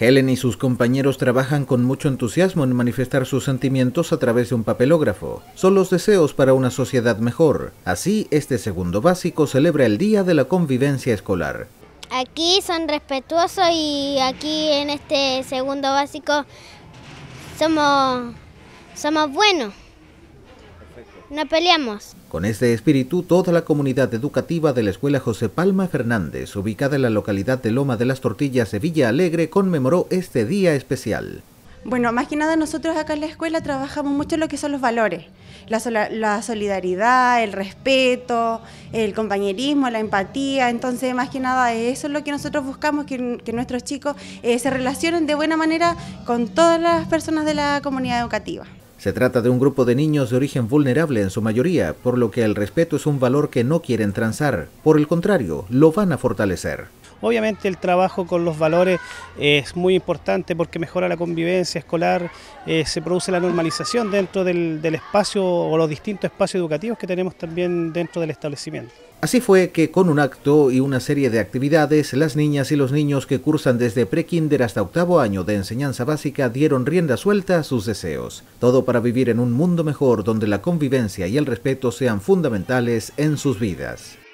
Helen y sus compañeros trabajan con mucho entusiasmo en manifestar sus sentimientos a través de un papelógrafo. Son los deseos para una sociedad mejor. Así, este segundo básico celebra el Día de la Convivencia Escolar. Aquí son respetuosos y aquí en este segundo básico somos, somos buenos. No peleamos. Con este espíritu, toda la comunidad educativa de la Escuela José Palma Fernández, ubicada en la localidad de Loma de las Tortillas, Sevilla Alegre, conmemoró este día especial. Bueno, más que nada nosotros acá en la escuela trabajamos mucho en lo que son los valores, la, solidaridad, el respeto, el compañerismo, la empatía, entonces más que nada eso es lo que nosotros buscamos, que, nuestros chicos eh, se relacionen de buena manera con todas las personas de la comunidad educativa. Se trata de un grupo de niños de origen vulnerable en su mayoría, por lo que el respeto es un valor que no quieren transar, por el contrario, lo van a fortalecer. Obviamente el trabajo con los valores es muy importante porque mejora la convivencia escolar, eh, se produce la normalización dentro del, del espacio o los distintos espacios educativos que tenemos también dentro del establecimiento. Así fue que con un acto y una serie de actividades, las niñas y los niños que cursan desde prekinder hasta octavo año de enseñanza básica dieron rienda suelta a sus deseos. Todo para vivir en un mundo mejor donde la convivencia y el respeto sean fundamentales en sus vidas.